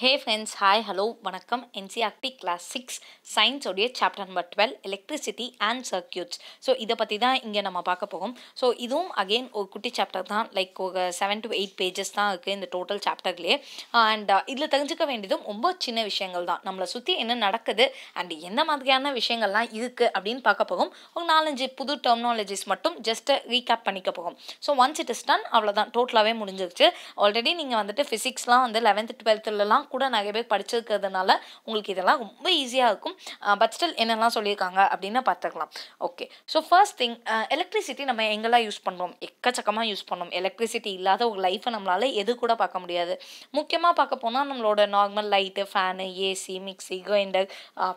ஹே friends hi hello வணக்கம் NCERT class six சயின்ஸோடைய chapter number twelve electricity and circuits so இதை பற்றி தான் இங்கே நம்ம பார்க்க போகும் ஸோ இதுவும் அகெயின் ஒரு குட்டி சாப்டர் தான் லைக் ஒரு செவன் டு எயிட் பேஜஸ் தான் இருக்குது இந்த டோட்டல் சாப்டர்லேயே அண்ட் இதில் தெரிஞ்சுக்க வேண்டியதும் ரொம்ப சின்ன விஷயங்கள் தான் நம்மளை சுற்றி என்ன நடக்குது அண்ட் என்ன மாதிரியான விஷயங்கள்லாம் இருக்குது அப்படின்னு பார்க்க போகும் ஒரு நாலஞ்சு புது டெர்னாலஜிஸ் மட்டும் ஜஸ்ட்டு ரீகேப் பண்ணிக்க போகும் so once it is done அவ்வளோதான் டோட்டலாகவே முடிஞ்சிருச்சு ஆல்ரெடி நீங்கள் வந்துட்டு ஃபிசிக்ஸ்லாம் வந்து லெவன்த்து டுவெல்த்துலலாம் கூட நிறைய பேர் படிச்சிருக்கிறதுனால உங்களுக்கு இதெல்லாம் ரொம்ப ஈஸியாக இருக்கும் பட் ஸ்டில் என்னெல்லாம் சொல்லியிருக்காங்க அப்படின்னு பார்த்துக்கலாம் okay so first thing electricity நம்ம எங்கெல்லாம் யூஸ் பண்ணுறோம் எக்கச்சக்கமாக யூஸ் பண்ணோம் எலக்ட்ரிசிட்டி இல்லாத ஒரு லைஃப்பை நம்மளால் எது கூட பார்க்க முடியாது முக்கியமாக பார்க்க போனால் நம்மளோட normal light fan AC mixie grinder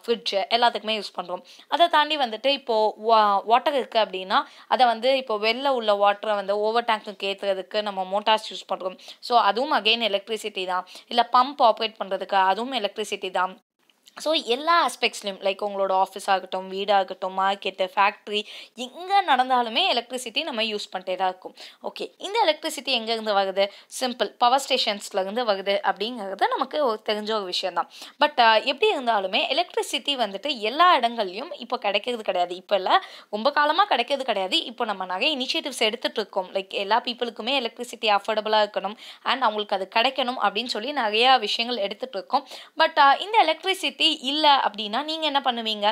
fridge எல்லாத்துக்குமே யூஸ் பண்ணுறோம் அதை தாண்டி வந்துட்டு இப்போது வா வாட்டர் இருக்குது அப்படின்னா அதை வந்து இப்போ வெளில உள்ள வாட்டரை வந்து ஓவர் டேங்க்குக்கு ஏற்றுறதுக்கு நம்ம மோட்டார்ஸ் யூஸ் பண்ணுறோம் ஸோ அதுவும் அகெயின் எலக்ட்ரிசிட்டி தான் இல்லை பம்ப் ஆப் ஆப்ரேட் பண்ணுறதுக்கு அதுவும் எலக்ட்ரிசிட்டி தான் ஸோ எல்லா ஆஸ்பெக்ட்ஸ்லையும் லைக் உங்களோட ஆஃபீஸ் ஆகட்டும் வீடாகட்டும் மார்க்கெட்டு ஃபேக்ட்ரி எங்கே நடந்தாலுமே எலக்ட்ரிசிட்டி நம்ம யூஸ் பண்ணிட்டே தான் இருக்கும் ஓகே இந்த எலக்ட்ரிசிட்டி எங்கேருந்து வருது சிம்பிள் பவர் ஸ்டேஷன்ஸ்லேருந்து வருது அப்படிங்கிறது நமக்கு தெரிஞ்ச ஒரு விஷயந்தான் பட் எப்படி இருந்தாலுமே எலக்ட்ரிசிட்டி வந்துட்டு எல்லா இடங்கள்லையும் இப்போ கிடைக்கிறது கிடையாது இப்போ இல்லை ரொம்ப காலமாக கிடைக்கிறது கிடையாது இப்போ நம்ம நிறைய இனிஷியேட்டிவ்ஸ் எடுத்துகிட்டு இருக்கோம் லைக் எல்லா பீப்புளுக்குமே எலக்ட்ரிசிட்டி அஃபோர்டபுளாக இருக்கணும் அண்ட் அவங்களுக்கு அது கிடைக்கணும் அப்படின்னு சொல்லி நிறையா விஷயங்கள் எடுத்துகிட்டு இருக்கோம் பட் இந்த எலக்ட்ரிசிட்டி யூனிவர்சிட்டி இல்லை அப்படின்னா நீங்கள் என்ன பண்ணுவீங்க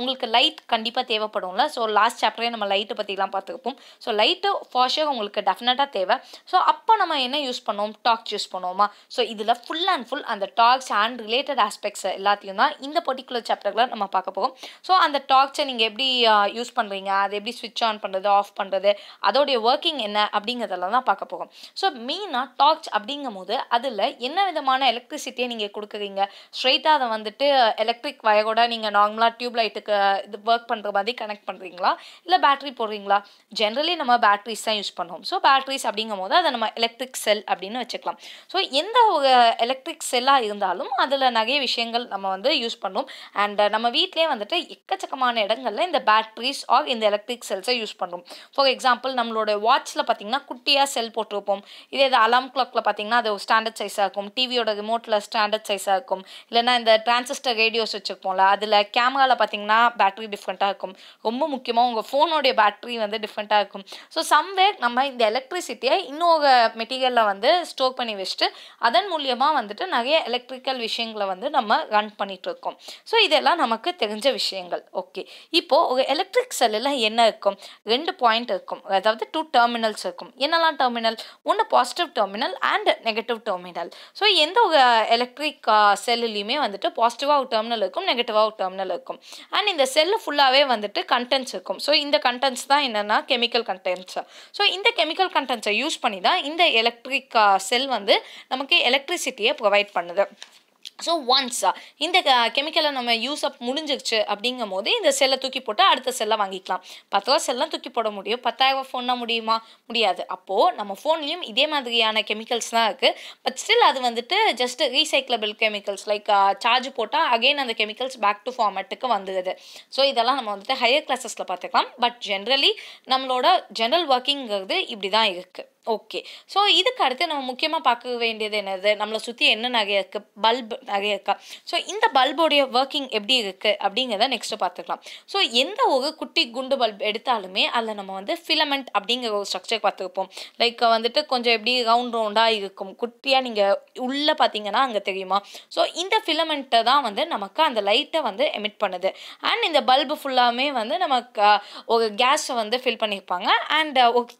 உங்களுக்கு லைட் கண்டிப்பாக தேவைப்படும்ல ஸோ லாஸ்ட் சாப்டரே நம்ம லைட்டை பற்றிலாம் பார்த்துக்கப்போம் ஸோ லைட்டு ஃபாஷர் உங்களுக்கு டெஃபினட்டாக தேவை ஸோ அப்போ நம்ம என்ன யூஸ் பண்ணுவோம் டாக்ஸ் யூஸ் பண்ணுவோமா ஸோ இதில் ஃபுல் அண்ட் ஃபுல் அந்த டாக்ஸ் அண்ட் ரிலேட்டட் ஆஸ்பெக்ட்ஸ் எல்லாத்தையும் தான் இந்த பர்டிகுலர் சாப்டர்களை நம்ம பார்க்க போகும் ஸோ அந்த டாக்ஸை நீங்கள் எப்படி யூஸ் பண்ணுறீங்க அதை எப்படி ஸ்விட்ச் ஆன் பண்ணுறது ஆஃப் பண்ணுறது அதோடைய ஒர்க்கிங் என்ன அப்படிங்கிறதெல்லாம் தான் பார்க்க போகும் ஸோ மெயினாக டார்ச் அப்படிங்கும் போது அதில் என்ன விதமான எலக்ட்ரிசிட்டியை நீங்கள் கொடுக்குறீங்க ஸ்ட்ரைட்டாக அதை வந்து வந்துட்டு எலக்ட்ரிக் வயரோட நீங்கள் நார்மலாக டியூப் லைட்டுக்கு இது ஒர்க் பண்ணுற மாதிரி கனெக்ட் பண்ணுறீங்களா இல்லை பேட்ரி போடுறீங்களா ஜென்ரலி நம்ம பேட்ரிஸ் தான் யூஸ் பண்ணுவோம் ஸோ பேட்ரிஸ் அப்படிங்கும் போது அதை நம்ம எலக்ட்ரிக் செல் அப்படின்னு வச்சுக்கலாம் ஸோ எந்த ஒரு எலக்ட்ரிக் செல்லாக இருந்தாலும் அதில் நிறைய விஷயங்கள் நம்ம வந்து யூஸ் பண்ணுவோம் அண்ட் நம்ம வீட்டிலே வந்துட்டு எக்கச்சக்கமான இடங்களில் இந்த பேட்ரிஸ் ஆர் இந்த எலக்ட்ரிக் செல்ஸை யூஸ் பண்ணுவோம் ஃபார் எக்ஸாம்பிள் நம்மளோட வாட்ச்சில் பார்த்திங்கன்னா குட்டியாக செல் போட்டிருப்போம் இதே இது அலாம் கிளாக்ல பார்த்திங்கன்னா அது ஸ்டாண்டர்ட் சைஸாக இருக்கும் டிவியோட ரிமோட்டில் ஸ்டாண்டர்ட் சைஸாக இருக்கும் இல்லைனா இந்த ட்ரான்ஸ் டிரான்சிஸ்டர் ரேடியோஸ் வச்சுருப்போம்ல அதில் கேமராவில் பார்த்தீங்கன்னா பேட்ரி டிஃப்ரெண்ட்டாக இருக்கும் ரொம்ப முக்கியமாக உங்கள் ஃபோனோடைய பேட்ரி வந்து டிஃப்ரெண்ட்டாக இருக்கும் ஸோ சம்வேர் நம்ம இந்த எலக்ட்ரிசிட்டியை இன்னொரு மெட்டீரியலில் வந்து ஸ்டோர் பண்ணி வச்சுட்டு அதன் மூலியமாக வந்துட்டு நிறைய எலக்ட்ரிக்கல் விஷயங்களை வந்து நம்ம ரன் இருக்கோம் ஸோ இதெல்லாம் நமக்கு தெரிஞ்ச விஷயங்கள் ஓகே இப்போது ஒரு எலக்ட்ரிக் செல்லில் என்ன இருக்கும் ரெண்டு பாயிண்ட் இருக்கும் அதாவது டூ டெர்மினல்ஸ் இருக்கும் என்னெல்லாம் டெர்மினல் ஒன்று positive terminal and negative terminal so எந்த ஒரு எலக்ட்ரிக் செல்லுலேயுமே வந்துட்டு பாசிட்டிவ் பாசிட்டிவாக ஒரு டெர்மினல் இருக்கும் நெகட்டிவாக ஒரு டெர்மினல் இருக்கும் அண்ட் இந்த செல்லு ஃபுல்லாகவே வந்துட்டு கண்டென்ட்ஸ் இருக்கும் ஸோ இந்த கண்டென்ட்ஸ் தான் என்னென்னா கெமிக்கல் கண்டென்ட்ஸாக ஸோ இந்த கெமிக்கல் கண்டென்ட்ஸை யூஸ் பண்ணி தான் இந்த எலக்ட்ரிக் செல் வந்து நமக்கு எலக்ட்ரிசிட்டியை ப்ரொவைட் பண்ணுது ஸோ ஒன்ஸ் uh, இந்த கெமிக்கலை uh, நம்ம யூஸ் அப் முடிஞ்சிருச்சு அப்படிங்கும் போது இந்த செல்லை தூக்கி போட்டு அடுத்த செல்லை வாங்கிக்கலாம் பத்து ரூபா செல்லாம் தூக்கி போட முடியும் பத்தாயிரம் ஃபோன்னா முடியுமா முடியாது அப்போது நம்ம ஃபோன்லேயும் இதே மாதிரியான கெமிக்கல்ஸ் தான் இருக்குது பட் ஸ்டில் அது வந்துட்டு just recyclable chemicals like charge போட்டால் அகெயின் அந்த கெமிக்கல்ஸ் பேக் டு ஃபார்மேட்டுக்கு வந்துடுது ஸோ இதெல்லாம் நம்ம வந்துட்டு ஹையர் கிளாஸஸில் பார்த்துக்கலாம் பட் ஜென்ரலி நம்மளோட ஜென்ரல் ஒர்க்கிங்கிறது இப்படி தான் இருக்குது ஓகே ஸோ இதுக்கு அடுத்து நம்ம முக்கியமாக பார்க்க வேண்டியது என்னது நம்மளை சுற்றி என்ன நகை இருக்குது பல்ப் நகை இருக்கா ஸோ இந்த பல்போடைய ஒர்க்கிங் எப்படி இருக்குது அப்படிங்கிறத நெக்ஸ்ட்டு பார்த்துக்கலாம் ஸோ எந்த ஒரு குட்டி குண்டு பல்ப் எடுத்தாலுமே அதில் நம்ம வந்து ஃபிலமெண்ட் அப்படிங்கிற ஒரு ஸ்ட்ரக்சர் பார்த்துருப்போம் லைக் வந்துட்டு கொஞ்சம் எப்படி ரவுண்ட் ரவுண்டாக இருக்கும் குட்டியாக நீங்கள் உள்ளே பார்த்தீங்கன்னா அங்கே தெரியுமா ஸோ இந்த ஃபிலமெண்ட்டை தான் வந்து நமக்கு அந்த லைட்டை வந்து எமிட் பண்ணுது அண்ட் இந்த பல்பு ஃபுல்லாமே வந்து நமக்கு ஒரு கேஸை வந்து ஃபில் பண்ணியிருப்பாங்க அண்ட்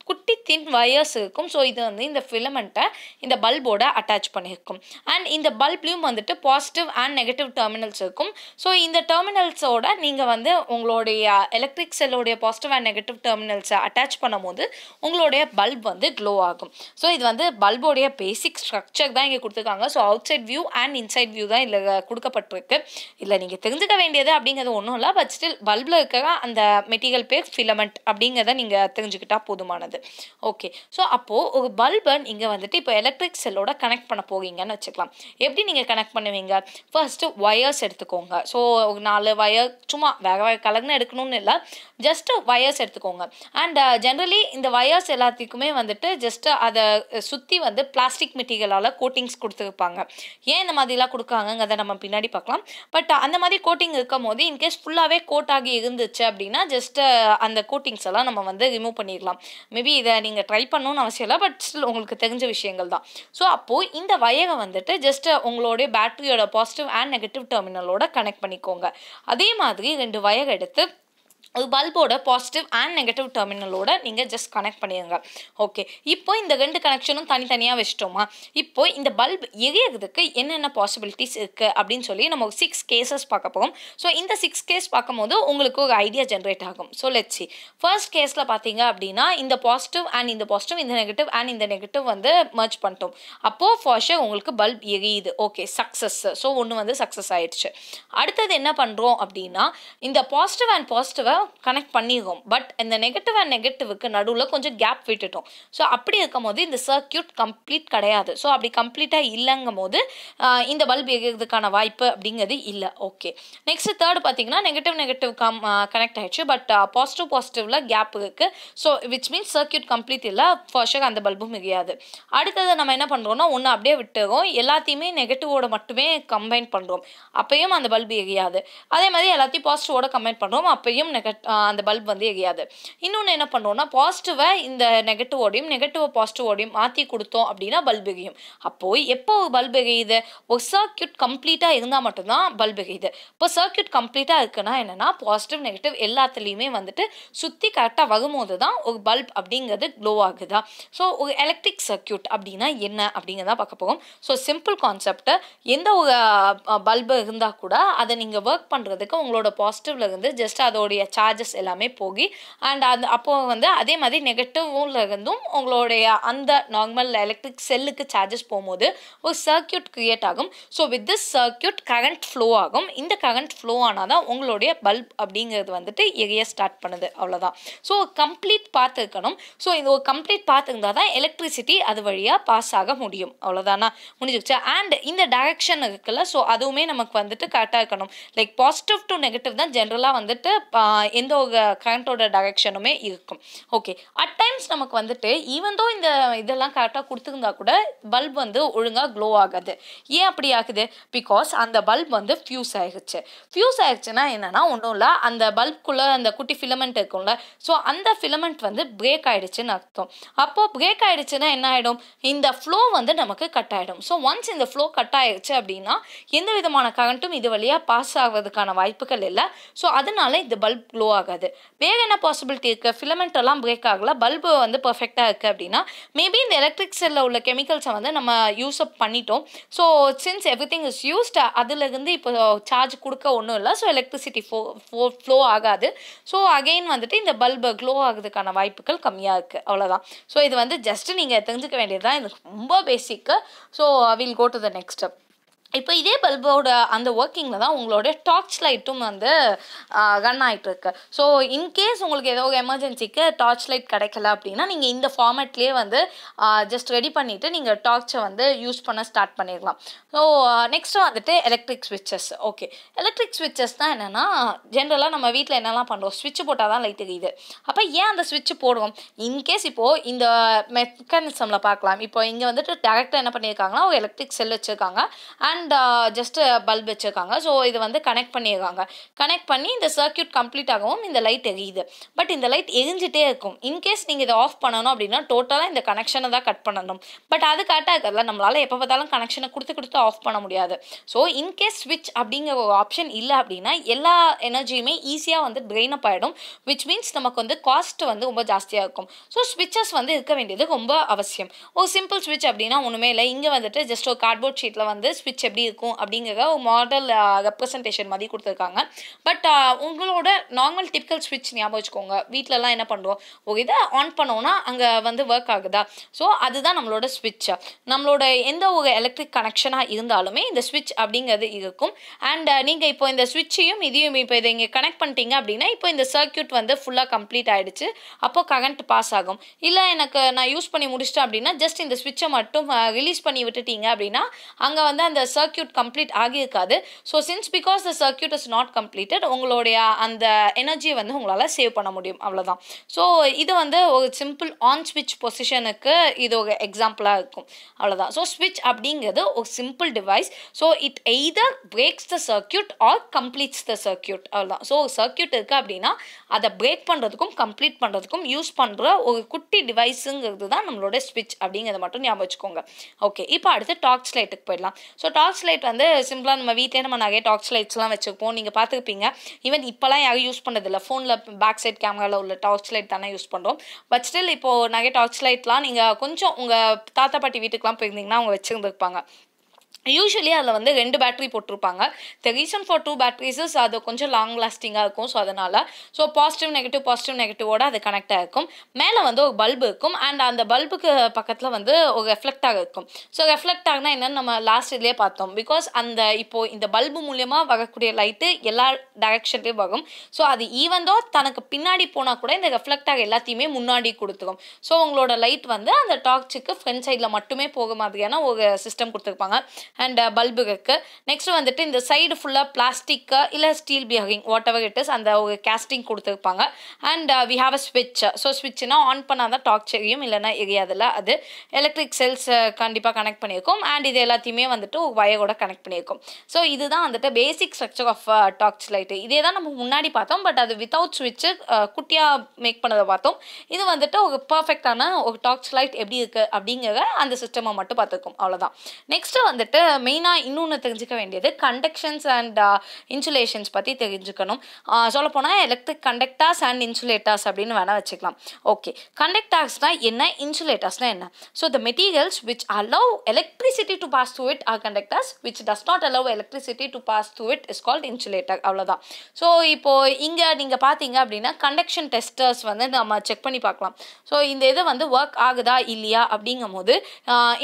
குட்டி தின் வயர்ஸ் இருக்கும் ஸோ இது வந்து இந்த ஃபிலமெண்ட்டை இந்த பல்போட அட்டாச் பண்ணியிருக்கும் அண்ட் இந்த பல்ப்லேயும் வந்துட்டு பாசிட்டிவ் அண்ட் நெகட்டிவ் டெர்மினல்ஸ் இருக்கும் ஸோ இந்த டெர்மினல்ஸோட நீங்கள் வந்து உங்களுடைய எலக்ட்ரிக் செல்லோடைய பாசிட்டிவ் அண்ட் நெகட்டிவ் டெர்மினல்ஸை அட்டாச் பண்ணும்போது உங்களுடைய பல்ப் வந்து க்ளோ ஆகும் ஸோ இது வந்து பல்போடைய பேசிக் ஸ்ட்ரக்சர் தான் இங்கே கொடுத்துருக்காங்க so outside view and inside view தான் இதில் கொடுக்கப்பட்டிருக்கு இல்லை நீங்கள் தெரிஞ்சுக்க வேண்டியது அப்படிங்கிறது ஒன்றும் இல்லை பட் ஸ்டில் பல்பில் இருக்கிற அந்த மெட்டீரியல் பேர் ஃபிலமெண்ட் அப்படிங்கிறத நீங்கள் தெரிஞ்சுக்கிட்டால் போதுமானது ஓகே ஸோ அப்போது ஒரு பல்பன் நீங்கள் வந்துட்டு இப்போ எலக்ட்ரிக் செல்லோட கனெக்ட் பண்ண போகிறீங்கன்னு வச்சுக்கலாம் எப்படி நீங்கள் கனெக்ட் பண்ணுவீங்க ஃபர்ஸ்ட்டு ஒயர்ஸ் எடுத்துக்கோங்க ஸோ ஒரு நாலு ஒயர் சும்மா வேறு வேறு கலர்னு எடுக்கணும்னு இல்லை ஜஸ்ட்டு ஒயர்ஸ் எடுத்துக்கோங்க அண்ட் ஜென்ரலி uh, இந்த ஒயர்ஸ் எல்லாத்துக்குமே வந்துட்டு ஜஸ்ட்டு அதை சுற்றி வந்து பிளாஸ்டிக் மெட்டீரியலால் கோட்டிங்ஸ் கொடுத்துருப்பாங்க ஏன் இந்த மாதிரிலாம் கொடுக்காங்கங்கிறத நம்ம பின்னாடி பார்க்கலாம் பட் uh, அந்த மாதிரி கோட்டிங் இருக்கும் போது இன்கேஸ் ஃபுல்லாகவே கோட் ஆகி இருந்துச்சு அப்படின்னா ஜஸ்ட்டு uh, அந்த கோட்டிங்ஸ் எல்லாம் நம்ம வந்து ரிமூவ் பண்ணிடலாம் மேபி இதை நீங்கள் ட்ரை பண்ணணும்னு அவசியம் பட் ஸ்டில் உங்களுக்கு தெரிஞ்ச விஷயங்கள் தான் ஸோ அப்போது இந்த வயகை வந்துட்டு ஜஸ்ட் உங்களுடைய பேட்டரியோட பாசிட்டிவ் அண்ட் நெகட்டிவ் டெர்மினலோட கனெக்ட் பண்ணிக்கோங்க அதே மாதிரி ரெண்டு வயகை எடுத்து ஒரு பல்போட பாசிட்டிவ் அண்ட் நெகட்டிவ் டெர்மினலோட நீங்கள் ஜஸ்ட் கனெக்ட் பண்ணிடுங்க ஓகே இப்போ இந்த ரெண்டு கனெக்ஷனும் தனித்தனியாக வச்சிட்டோமா இப்போ இந்த பல்ப் எரியறதுக்கு என்னென்ன பாசிபிலிட்டிஸ் இருக்குது அப்படின்னு சொல்லி நம்ம சிக்ஸ் கேசஸ் பார்க்க போகும் ஸோ இந்த சிக்ஸ் கேஸ் பார்க்கும்போது உங்களுக்கு ஒரு ஐடியா ஜென்ரேட் ஆகும் ஸோ லெட்ஸி ஃபர்ஸ்ட் கேஸில் பார்த்தீங்க அப்படின்னா இந்த பாசிட்டிவ் அண்ட் இந்த பாசிட்டிவ் இந்த நெகட்டிவ் அண்ட் இந்த நெகட்டிவ் வந்து மர்ச் பண்ணிட்டோம் அப்போது ஃபாஷர் உங்களுக்கு பல்ப் எரியுது ஓகே சக்ஸஸ் ஸோ ஒன்று வந்து சக்ஸஸ் ஆகிடுச்சு அடுத்தது என்ன பண்ணுறோம் அப்படின்னா இந்த பாசிட்டிவ் அண்ட் பாசிட்டிவை கனெக்ட் பண்ணிடுவோம் பட் இந்த நெகட்டிவ் அண்ட் நெகட்டிவுக்கு நடுவில் கொஞ்சம் கேப் விட்டுட்டோம் ஸோ அப்படி இருக்கும் போது இந்த சர்க்கியூட் கம்ப்ளீட் கிடையாது ஸோ அப்படி கம்ப்ளீட்டாக இல்லைங்கும் போது இந்த பல்ப் எகிறதுக்கான வாய்ப்பு அப்படிங்கிறது இல்லை ஓகே நெக்ஸ்ட் தேர்ட் பார்த்தீங்கன்னா நெகட்டிவ் நெகட்டிவ் கம் கனெக்ட் ஆகிடுச்சு பட் பாசிட்டிவ் பாசிட்டிவ்ல கேப் இருக்குது so which means circuit complete இல்லை ஃபர்ஸ்டாக அந்த பல்பும் மிகையாது அடுத்தது நம்ம என்ன பண்ணுறோம்னா ஒன்று அப்படியே விட்டுறோம் எல்லாத்தையுமே நெகட்டிவோட மட்டுமே கம்பைன் பண்ணுறோம் அப்பயும் அந்த பல்பு எகியாது அதே மாதிரி எல்லாத்தையும் பாசிட்டிவோட கம்பைன் பண்ணுறோம் அப்பையும் நெகட்டிவ் அந்த பல்ப் வந்து எரியாது இன்னொன்று என்ன பண்ணுவோம்னா பாசிட்டிவை இந்த நெகட்டிவோடையும் நெகட்டிவ் பாசிட்டிவோடையும் மாற்றி கொடுத்தோம் அப்படின்னா பல்ப் எரியும் அப்போது எப்போ பல்ப் எரியுது ஒரு சர்க்கியூட் கம்ப்ளீட்டாக இருந்தால் மட்டும்தான் பல்ப் எரியுது இப்போ சர்க்கியூட் கம்ப்ளீட்டாக இருக்குன்னா என்னென்னா பாசிட்டிவ் நெகட்டிவ் எல்லாத்துலேயுமே வந்துட்டு சுற்றி கரெக்டாக வரும்போது தான் ஒரு பல்ப் அப்படிங்கிறது க்ளோ ஆகுதா ஸோ ஒரு எலக்ட்ரிக் சர்க்கியூட் அப்படின்னா என்ன அப்படிங்கிறதா பார்க்க போகும் ஸோ சிம்பிள் கான்செப்ட்டு எந்த ஒரு பல்பு இருந்தால் கூட அதை நீங்கள் ஒர்க் பண்ணுறதுக்கு உங்களோட பாசிட்டிவ்ல இருந்து ஜஸ்ட் அதோடைய சார்ஜ் சார்ஜஸ் எல்லாமே போகி அண்ட் அந்த அப்போது வந்து அதே மாதிரி நெகட்டிவில் இருந்தும் உங்களுடைய அந்த நார்மல் எலக்ட்ரிக் செல்லுக்கு சார்ஜஸ் போகும்போது ஒரு சர்க்கியூட் க்ரியேட் ஆகும் so with this circuit current flow ஆகும் இந்த கரண்ட் ஃப்ளோ ஆனால் தான் உங்களுடைய பல்ப் அப்படிங்கிறது வந்துட்டு எரிய ஸ்டார்ட் பண்ணுது அவ்வளோதான் ஸோ கம்ப்ளீட் பாத் இருக்கணும் ஸோ இது ஒரு கம்ப்ளீட் பாத் இருந்தால் தான் எலக்ட்ரிசிட்டி அது வழியாக பாஸ் ஆக முடியும் அவ்வளோதானா முடிஞ்சிருச்சு அண்ட் இந்த டைரக்ஷன் இருக்குல்ல ஸோ அதுவுமே நமக்கு வந்துட்டு கரெக்டாக இருக்கணும் லைக் பாசிட்டிவ் டு நெகட்டிவ் தான் ஜென்ரலாக வந்துட்டு எந்த ஒரு கரண்ட்டோட டைரக்ஷனுமே இருக்கும் ஓகே அட் டைம்ஸ் நமக்கு வந்துட்டு ஈவந்தோ இந்த இதெல்லாம் கரெக்டாக கொடுத்துருந்தா கூட பல்ப் வந்து ஒழுங்காக க்ளோ ஆகாது ஏன் அப்படி ஆகுது பிகாஸ் அந்த பல்ப் வந்து ஃப்யூஸ் ஆகிடுச்சு ஃபியூஸ் ஆகிடுச்சுன்னா என்னென்னா ஒன்றும் இல்லை அந்த பல்ப்குள்ளே அந்த குட்டி ஃபிலமெண்ட் இருக்கும்ல ஸோ அந்த ஃபிலமெண்ட் வந்து பிரேக் ஆகிடுச்சுன்னு அர்த்தம் அப்போது பிரேக் ஆகிடுச்சுன்னா என்ன ஆகிடும் இந்த ஃப்ளோ வந்து நமக்கு கட் ஆகிடும் ஸோ ஒன்ஸ் இந்த ஃப்ளோ கட் ஆகிடுச்சு அப்படின்னா எந்த விதமான கரண்ட்டும் இது வழியாக பாஸ் ஆகிறதுக்கான வாய்ப்புகள் இல்லை ஸோ அதனால இந்த பல்ப் க்ளோ ஆகாது வேறு என்ன பாசிபிலிட்டி இருக்குது ஃபிலமெண்ட்டெல்லாம் பிரேக் ஆகல பல்பு வந்து பர்ஃபெக்டாக இருக்குது அப்படின்னா மேபி இந்த எலக்ட்ரிக் செல்லில் உள்ள கெமிக்கல்ஸை வந்து நம்ம யூஸ் அப் பண்ணிட்டோம் so since everything is used அதுலேருந்து இப்போ சார்ஜ் கொடுக்க ஒன்றும் இல்லை ஸோ எலக்ட்ரிசிட்டி ஃபோ ஃபோ ஃப்ளோ ஆகாது ஸோ அகெயின் வந்துட்டு இந்த பல்பு க்ளோ ஆகுறதுக்கான வாய்ப்புகள் கம்மியாக இருக்குது அவ்வளோதான் ஸோ இது வந்து ஜஸ்ட்டு நீங்கள் தெரிஞ்சுக்க வேண்டியது தான் இது ரொம்ப basic so will go to the next step இப்போ இதே பல்போட அந்த ஒர்க்கிங்கில் தான் உங்களோட டார்ச் லைட்டும் வந்து கன் ஆகிட்டுருக்கு ஸோ இன்கேஸ் உங்களுக்கு ஏதோ எமர்ஜென்சிக்கு டார்ச் லைட் கிடைக்கல அப்படின்னா நீங்கள் இந்த ஃபார்மேட்லேயே வந்து ஜஸ்ட் ரெடி பண்ணிவிட்டு நீங்கள் டார்ச்சை வந்து யூஸ் பண்ண ஸ்டார்ட் பண்ணிடலாம் ஸோ நெக்ஸ்ட்டு வந்துட்டு எலக்ட்ரிக் ஸ்விட்சஸ் ஓகே எலக்ட்ரிக் ஸ்விட்சஸ் தான் என்னென்னா ஜென்ரலாக நம்ம வீட்டில் என்னெல்லாம் பண்ணுறோம் ஸ்விட்ச் போட்டால் தான் லைட் எரியுது அப்போ ஏன் அந்த ஸ்விட்ச் போடுவோம் இன்கேஸ் இப்போது இந்த மெக்கானிசமில் பார்க்கலாம் இப்போ இங்கே வந்துட்டு டேரெக்டாக என்ன பண்ணியிருக்காங்கன்னா ஒரு எலக்ட்ரிக் செல் வச்சுருக்காங்க and and just uh, bulb uh, வச்சுருக்காங்க ஸோ இது வந்து கனெக்ட் பண்ணியிருக்காங்க கனெக்ட் பண்ணி இந்த சர்க்கியூட் கம்ப்ளீட் ஆகவும் இந்த லைட் எரியுது பட் இந்த லைட் எரிஞ்சிட்டே இருக்கும் இன்கேஸ் நீங்கள் இதை ஆஃப் பண்ணணும் அப்படின்னா டோட்டலாக இந்த கனெக்ஷனை தான் கட் பண்ணணும் பட் அது கரெக்டாக இருக்கிறதுல நம்மளால் எப்போ பார்த்தாலும் கனெக்ஷனை கொடுத்து கொடுத்து ஆஃப் பண்ண முடியாது ஸோ இன்கேஸ் ஸ்விட்ச் அப்படிங்கிற ஒரு ஆப்ஷன் இல்லை அப்படின்னா எல்லா எனர்ஜியுமே ஈஸியாக வந்து ட்ரெயின் அப் ஆகிடும் விச் மீன்ஸ் நமக்கு வந்து காஸ்ட் வந்து ரொம்ப ஜாஸ்தியாக இருக்கும் ஸோ ஸ்விட்சஸ் வந்து இருக்க வேண்டியது ரொம்ப அவசியம் ஒரு சிம்பிள் ஸ்விட்ச் அப்படின்னா ஒன்றுமே இல்லை இங்கே வந்துட்டு ஜஸ்ட் ஒரு கார்ட்போர்ட் ஷீட்டில் வந்து ஸ்விட்ச் எப்படி இருக்கும் அப்படிங்கிறத ஒரு மாடல் ரெப்ரசன்டேஷன் மாதிரி கொடுத்துருக்காங்க பட் உங்களோட நார்மல் டிப்பிக்கல் ஸ்விட்ச் ஞாபகம் வச்சுக்கோங்க வீட்டிலலாம் என்ன பண்ணுறோம் ஒரு இதை ஆன் பண்ணோன்னா அங்கே வந்து ஒர்க் ஆகுதா ஸோ அதுதான் நம்மளோட ஸ்விட்சு நம்மளோட எந்த ஒரு எலக்ட்ரிக் கனெக்ஷனாக இருந்தாலுமே இந்த ஸ்விட்ச் அப்படிங்கிறது இருக்கும் அண்ட் நீங்கள் இப்போ இந்த ஸ்விட்சையும் இதையும் இப்போ இதை இங்கே கனெக்ட் பண்ணிட்டீங்க அப்படின்னா இப்போ இந்த சர்க்கியூட் வந்து ஃபுல்லாக கம்ப்ளீட் ஆகிடுச்சு அப்போது கரண்ட் பாஸ் ஆகும் இல்லை எனக்கு நான் யூஸ் பண்ணி முடிச்சிட்டேன் அப்படின்னா ஜஸ்ட் இந்த ஸ்விட்சை மட்டும் ரிலீஸ் பண்ணி விட்டுட்டீங்க அப்படின்னா அங்கே வந்து அந்த சர்க்கியூட் கம்ப்ளீட் ஆகியிருக்காது so since because the circuit is not completed உங்களுடைய அந்த எனர்ஜியை வந்து உங்களால் சேவ் பண்ண முடியும் அவ்வளோதான் ஸோ இது வந்து ஒரு சிம்பிள் ஆன் ஸ்விட்ச் பொசிஷனுக்கு இது ஒரு எக்ஸாம்பிளாக இருக்கும் அவ்வளோதான் ஸோ ஸ்விட்ச் அப்படிங்கிறது ஒரு simple device so it either breaks the circuit or completes the circuit அவ்வளோதான் ஸோ சர்க்கியூட் இருக்குது அப்படின்னா அதை பிரேக் பண்ணுறதுக்கும் கம்ப்ளீட் பண்ணுறதுக்கும் யூஸ் பண்ணுற ஒரு குட்டி டிவைஸுங்கிறது தான் நம்மளோட ஸ்விட்ச் அப்படிங்கிறத மட்டும் ஞாபகம் வச்சுக்கோங்க ஓகே இப்போ அடுத்து டாக்ஸ் லைட்டுக்கு போயிடலாம் ஸோ டார்ச் லைட் வந்து சிம்பிளாக நம்ம வீட்டிலே நம்ம நிறைய டார்ச் லைட்ஸ்லாம் வச்சுருப்போம் நீங்கள் பார்த்துருப்பீங்க ஈவன் இப்போலாம் யாரும் யூஸ் பண்ணுறதில்ல ஃபோனில் பேக் சைட் கேமராவில் உள்ள டார்ச் லைட் தானே யூஸ் பண்ணுறோம் பட் ஸ்டில் இப்போது நிறைய டார்ச் லைட்லாம் நீங்கள் கொஞ்சம் உங்கள் தாத்தா பாட்டி வீட்டுக்கெலாம் போயிருந்தீங்கன்னா அவங்க வச்சுருந்துருப்பாங்க யூஸ்வலி அதில் வந்து ரெண்டு பேட்ரி போட்டிருப்பாங்க the reason for two batteries அது கொஞ்சம் லாங் லாஸ்டிங்காக இருக்கும் ஸோ அதனால் ஸோ பாசிட்டிவ் நெகட்டிவ் பாசிட்டிவ் நெகட்டிவோட அது கனெக்ட் ஆகிருக்கும் மேலே வந்து ஒரு பல்பு இருக்கும் அண்ட் அந்த பல்புக்கு பக்கத்தில் வந்து ஒரு ரெஃப்ளெக்டாக இருக்கும் ஸோ ரெஃப்ளெக்ட் ஆகுனா என்னென்னு நம்ம லாஸ்ட் இதுலேயே பார்த்தோம் பிகாஸ் அந்த இப்போது இந்த பல்பு மூலியமாக வரக்கூடிய லைட்டு எல்லா டைரக்ஷன்லேயும் வரும் ஸோ அது ஈவந்தோ தனக்கு பின்னாடி போனால் கூட இந்த ரெஃப்ளெக்டாக எல்லாத்தையுமே முன்னாடி கொடுத்துரும் ஸோ உங்களோட லைட் வந்து அந்த டார்ச்சுக்கு ஃப்ரண்ட் சைடில் மட்டுமே போக மாதிரியான ஒரு சிஸ்டம் கொடுத்துருப்பாங்க அண்ட் பல்புகளுக்கு நெக்ஸ்ட் வந்துட்டு இந்த சைடு ஃபுல்லாக பிளாஸ்டிக்கு இல்லை steel backing whatever it is அந்த ஒரு கேஸ்டிங் கொடுத்துருப்பாங்க அண்ட் வி ஹாவ் அ ஸ்விட்ச் ஸோ ஸ்விட்ச்னா ஆன் பண்ணால் தான் டாக் எரியும் இல்லைனா எரியாதில்ல அது எலக்ட்ரிக் செல்ஸ் கண்டிப்பாக கனெக்ட் பண்ணியிருக்கும் அண்ட் இது எல்லாத்தையுமே வந்துட்டு ஒரு வயரோட கனெக்ட் பண்ணியிருக்கும் ஸோ இதுதான் வந்துட்டு basic structure of torch light இதே தான் நம்ம முன்னாடி பார்த்தோம் பட் அது வித்தவுட் ஸ்விட்ச்சு குட்டியாக மேக் பண்ணதை பார்த்தோம் இது வந்துட்டு ஒரு பர்ஃபெக்டான ஒரு டார்ச் லைட் எப்படி இருக்குது அப்படிங்கிற அந்த சிஸ்டமை மட்டும் பார்த்துருக்கோம் அவ்வளோதான் நெக்ஸ்ட்டு வந்துட்டு மெயினாக இன்னொன்று தெரிஞ்சுக்க வேண்டியது கண்டக்ஷன்ஸ் அண்ட் இன்சுலேஷன்ஸ் பற்றி தெரிஞ்சுக்கணும் சொல்லப்போனால் எலக்ட்ரிக் கண்டக்டர்ஸ் அண்ட் இன்சுலேட்டர்ஸ் அப்படின்னு வேணால் வச்சுக்கலாம் ஓகே கண்டக்டர்ஸ்னால் என்ன இன்சுலேட்டர்ஸ்னால் என்ன so the materials which allow electricity to pass through it are conductors which does not allow electricity to pass through it is called insulator அவ்வளோதான் ஸோ இப்போது இங்கே நீங்கள் பார்த்தீங்க அப்படின்னா கண்டக்ஷன் டெஸ்டர்ஸ் வந்து நம்ம செக் பண்ணி பார்க்கலாம் ஸோ இந்த இது வந்து ஒர்க் ஆகுதா இல்லையா அப்படிங்கும் போது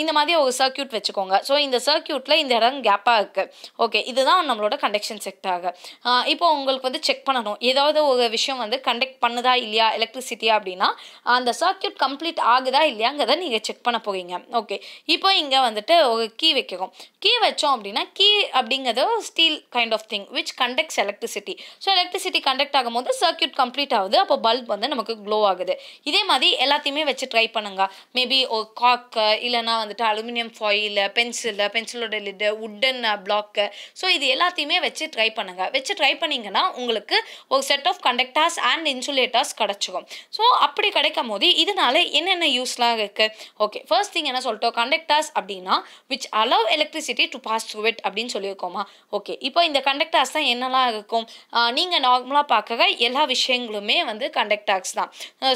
இந்த மாதிரி ஒரு சர்க்கியூட் வச்சுக்கோங்க ஸோ இந்த சர்க்கியூட் சர்க்கியூட்டில் இந்த இடம் கேப்பாக இருக்குது ஓகே இதுதான் நம்மளோட கண்டக்ஷன் செக்டாக இப்போ உங்களுக்கு வந்து செக் பண்ணணும் ஏதாவது ஒரு விஷயம் வந்து கண்டக்ட் பண்ணுதா இல்லையா எலக்ட்ரிசிட்டியா அப்படின்னா அந்த சர்க்கியூட் கம்ப்ளீட் ஆகுதா இல்லையாங்கிறத நீங்கள் செக் பண்ண போகிறீங்க ஓகே இப்போ இங்கே வந்துட்டு ஒரு கீ வைக்கிறோம் கீ வச்சோம் அப்படின்னா கீ அப்படிங்கிறது steel kind of thing which conducts electricity so electricity conduct ஆகும்போது சர்க்கியூட் கம்ப்ளீட் ஆகுது அப்போ பல்ப் வந்து நமக்கு க்ளோ ஆகுது இதே மாதிரி எல்லாத்தையுமே வச்சு ட்ரை பண்ணுங்க மேபி ஒரு காக்கு இல்லைனா வந்துட்டு அலுமினியம் ஃபாயில் பென்சில் பென்சில் மெட்டலோட லிட்டு உட்டன் பிளாக்கு ஸோ இது எல்லாத்தையுமே வச்சு ட்ரை பண்ணுங்கள் வச்சு ட்ரை பண்ணிங்கன்னா உங்களுக்கு ஒரு set of conductors and insulators கிடச்சிக்கும் ஸோ அப்படி கிடைக்கும் போது இதனால் என்னென்ன யூஸ்லாம் இருக்குது ஓகே ஃபர்ஸ்ட் திங் என்ன சொல்லிட்டோம் கண்டக்டர்ஸ் அப்படின்னா which allow electricity to pass through it அப்படின்னு சொல்லியிருக்கோமா ஓகே இப்போ இந்த கண்டக்டர்ஸ் தான் என்னெல்லாம் இருக்கும் நீங்கள் நார்மலாக பார்க்குற எல்லா விஷயங்களுமே வந்து கண்டக்டர்ஸ் தான்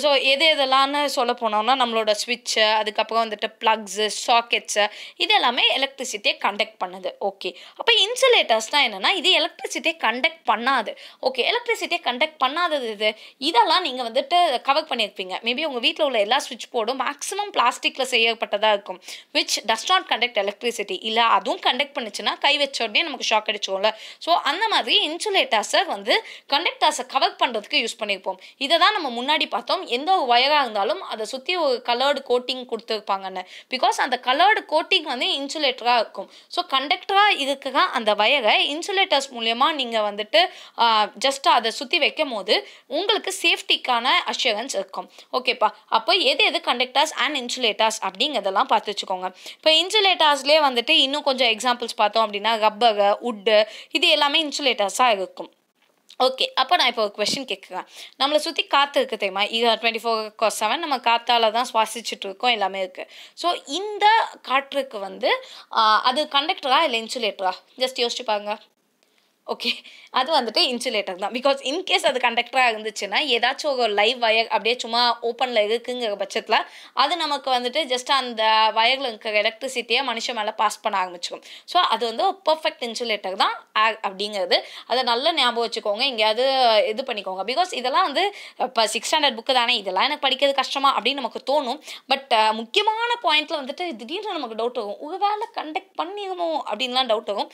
ஸோ எது எதெல்லாம்னு சொல்ல போனோம்னா நம்மளோட ஸ்விட்ச்சு அதுக்கப்புறம் வந்துட்டு ப்ளக்ஸு சாக்கெட்ஸு இதெல்லாமே எலக்ட்ரிசிட்டி எலக்ட்ரிசிட்டியை கண்டக்ட் பண்ணுது ஓகே அப்போ இன்சுலேட்டர்ஸ் தான் என்னென்னா இது எலக்ட்ரிசிட்டியை கண்டக்ட் பண்ணாது ஓகே எலக்ட்ரிசிட்டியை கண்டக்ட் பண்ணாதது இது இதெல்லாம் நீங்கள் வந்துட்டு கவர் பண்ணியிருப்பீங்க மேபி உங்கள் வீட்டில் உள்ள எல்லா சுவிட்ச் போர்டும் மேக்ஸிமம் பிளாஸ்டிக்கில் செய்யப்பட்டதாக இருக்கும் which does not conduct electricity இல்லை அதுவும் கண்டக்ட் பண்ணுச்சுன்னா கை வச்ச உடனே நமக்கு ஷாக் அடிச்சோம்ல ஸோ அந்த மாதிரி இன்சுலேட்டர்ஸை வந்து கண்டக்டர்ஸை கவர் பண்ணுறதுக்கு யூஸ் பண்ணியிருப்போம் இதை தான் நம்ம முன்னாடி பார்த்தோம் எந்த ஒரு ஒயராக இருந்தாலும் அதை சுற்றி ஒரு கலர்டு கோட்டிங் கொடுத்துருப்பாங்கன்னு பிகாஸ் அந்த கலர்டு கோட்டிங் வந்து இன்சுலேட்டராக இருக்கும் இருக்கும் ஸோ கண்டக்டராக இதுக்கு தான் அந்த வயரை இன்சுலேட்டர்ஸ் மூலயமா நீங்கள் வந்துட்டு ஜஸ்ட் அதை சுற்றி வைக்கும் போது உங்களுக்கு சேஃப்டிக்கான அஷூரன்ஸ் இருக்கும் ஓகேப்பா அப்போ எது எது கண்டக்டர்ஸ் அண்ட் இன்சுலேட்டர்ஸ் அப்படிங்கிறதெல்லாம் பார்த்து வச்சுக்கோங்க இப்போ இன்சுலேட்டர்ஸ்லேயே வந்துட்டு இன்னும் கொஞ்சம் எக்ஸாம்பிள்ஸ் பார்த்தோம் அப்படின்னா ரப்பர் உட்டு இது எல்லாமே இன்சுலேட்டர்ஸாக இருக்கும் ஓகே அப்போ நான் இப்போ ஒரு கொஷின் கேட்குறேன் நம்மளை சுற்றி காற்று இருக்குது தெரியுமா இது டுவெண்ட்டி ஃபோர் செவன் நம்ம காற்றால் தான் சுவாசிச்சுட்டு இருக்கோம் எல்லாமே இருக்குது ஸோ இந்த காற்றுக்கு வந்து அது கண்டக்டரா இல்லை இன்சுலேட்டரா ஜஸ்ட் யோசிச்சு பாருங்க ஓகே அது வந்துட்டு இன்சுலேட்டர் தான் பிகாஸ் இன்கேஸ் அது கண்டக்டராக இருந்துச்சுன்னா ஏதாச்சும் ஒரு லைவ் வயர் அப்படியே சும்மா ஓப்பனில் இருக்குங்கிற பட்சத்தில் அது நமக்கு வந்துட்டு ஜஸ்ட் அந்த வயரில் இருக்கிற எலக்ட்ரிசிட்டியை மனுஷன் மேலே பாஸ் பண்ண ஆரம்பிச்சுக்கும் ஸோ அது வந்து ஒரு பர்ஃபெக்ட் இன்சுலேட்டர் தான் ஏர் அப்படிங்கிறது அதை நல்ல ஞாபகம் வச்சுக்கோங்க எங்கேயாவது இது பண்ணிக்கோங்க பிகாஸ் இதெல்லாம் வந்து இப்போ சிக்ஸ் ஸ்டாண்டர்ட் புக்கு தானே இதெல்லாம் எனக்கு படிக்கிறது கஷ்டமாக அப்படின்னு நமக்கு தோணும் பட் முக்கியமான பாயிண்ட்டில் வந்துட்டு திடீர்னு நமக்கு டவுட் ஆகும் ஒரு வேலை கண்டக்ட் பண்ணிடுமோ அப்படின்லாம் டவுட் ஆகும்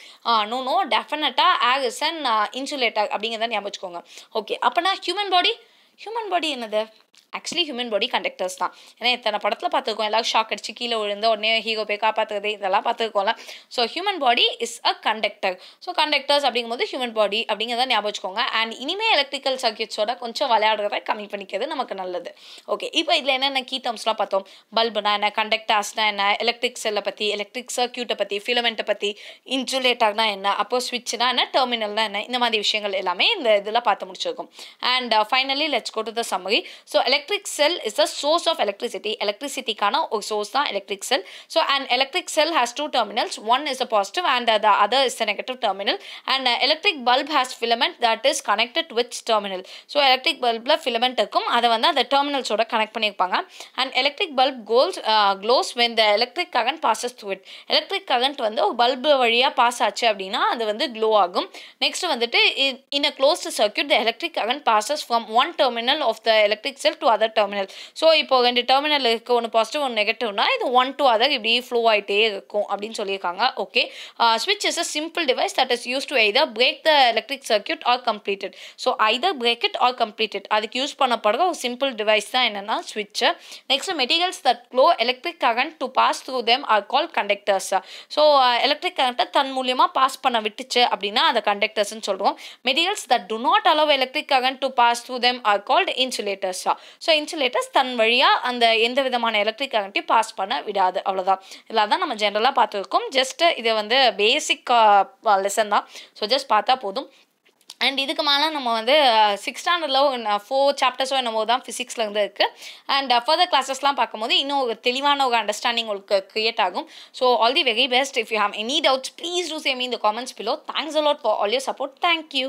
நோ நோ டெஃபினட்டாக ஆகஸ் அண்ட் இன்சுலேட் அப்படிங்கிறத ஞாபகம் வச்சுக்கோங்க ஓகே அப்போனா ஹியூமன் பாடி ஹியூமன் பாடி என்னது ஆக்சுவலி ஹியூமன் பாடி கண்டக்டர்ஸ் தான் ஏன்னா இத்தனை படத்தில் பார்த்துருக்கோம் எல்லாரும் ஷாக் அடிச்சு கீழே விழுந்து உடனே ஹீரோ போய் காப்பாற்றுறது இதெல்லாம் பார்த்துருக்கோம்ல so human body is a conductor so conductors அப்படிங்கும்போது ஹியூமன் பாடி அப்படிங்கிறத ஞாபகம் வச்சுக்கோங்க அண்ட் இனிமேல் எலக்ட்ரிக்கல் சர்க்கியூட்ஸோட கொஞ்சம் விளையாடுறத கம்மி பண்ணிக்கிறது நமக்கு நல்லது ஓகே இப்போ இதில் என்னென்ன கீ டம்ஸ்லாம் பார்த்தோம் பல்புனா என்ன கண்டக்டர்ஸ்னா என்ன எலக்ட்ரிக் செல்லை பற்றி எலக்ட்ரிக் சர்க்கியூட்டை பற்றி ஃபிலமெண்ட்டை பற்றி இன்சுலேட்டர்னா என்ன அப்போ ஸ்விட்ச்னா என்ன டெர்மினல்னா என்ன இந்த மாதிரி விஷயங்கள் எல்லாமே இந்த இதில் பார்த்து முடிச்சிருக்கோம் and finally let's go to the summary so electric cell is the source of electricity எலக்ட்ரிசிட்டிக்கான ஒரு சோர்ஸ் தான் electric cell so and electric cell has two terminals one is a positive and the other is a negative terminal and electric bulb has filament that is connected with terminal so electric பல்பில் filament இருக்கும் அதை வந்து அந்த டெர்மினல்ஸோட connect பண்ணியிருப்பாங்க and electric bulb glows glows when the electric current passes through it electric current வந்து ஒரு bulb வழியாக பாஸ் ஆச்சு அப்படின்னா அது வந்து க்ளோ ஆகும் நெக்ஸ்ட் வந்துட்டு in a closed circuit the electric current passes from one terminal of the electric cell to other terminal so இப்போ ரெண்டு டெர்மினல் இருக்குது ஒன்று பாசிட்டிவ் ஒன்று நெகட்டிவ்னா இது ஒன் டு அதர் இப்படி ஃப்ளோ ஆகிட்டே இருக்கும் அப்படின்னு சொல்லியிருக்காங்க ஓகே ஸ்விட்ச் is a simple device that is use to either break the electric circuit or completed so either break it or completed அதுக்கு யூஸ் பண்ணப்படுற ஒரு சிம்பிள் டிவைஸ் தான் என்னென்னா ஸ்விட்ச்சு next materials that glow electric current to pass through them are call conductors so electric கரண்ட்டை தன் மூலியமாக pass பண்ண விட்டுச்சு அப்படின்னா அதை கண்டக்டர்ஸ்ன்னு சொல்கிறோம் materials that do not allow electric current to pass through them are called இன்சுலேட்டர்ஸா ஸோ இன்சுலேட்டர்ஸ் தன் வழியாக அந்த எந்த விதமான எலக்ட்ரிக் கரண்ட்டையும் பாஸ் பண்ண விடாது அவ்வளோதான் இதெல்லாம் தான் நம்ம ஜென்ரலாக பார்த்துருக்கோம் ஜஸ்ட் இது வந்து பேசிக் லெசன் தான் ஸோ ஜஸ்ட் பார்த்தா போதும் அண்ட் இதுக்கு மேலே நம்ம வந்து சிக்ஸ் ஸ்டாண்டர்டில் ஃபோர் சாப்டர்ஸோ என்னமோ தான் ஃபிசிக்ஸில் வந்து இருக்குது அண்ட் ஃபர்தர் கிளாஸஸ்லாம் பார்க்கும்போது இன்னும் ஒரு தெளிவான ஒரு அண்டர்ஸ்டாண்டிங் உங்களுக்கு க்ரியேட் ஆகும் so all the very best if you have any doubts please do same இந்த comments below thanks a lot for all your support thank you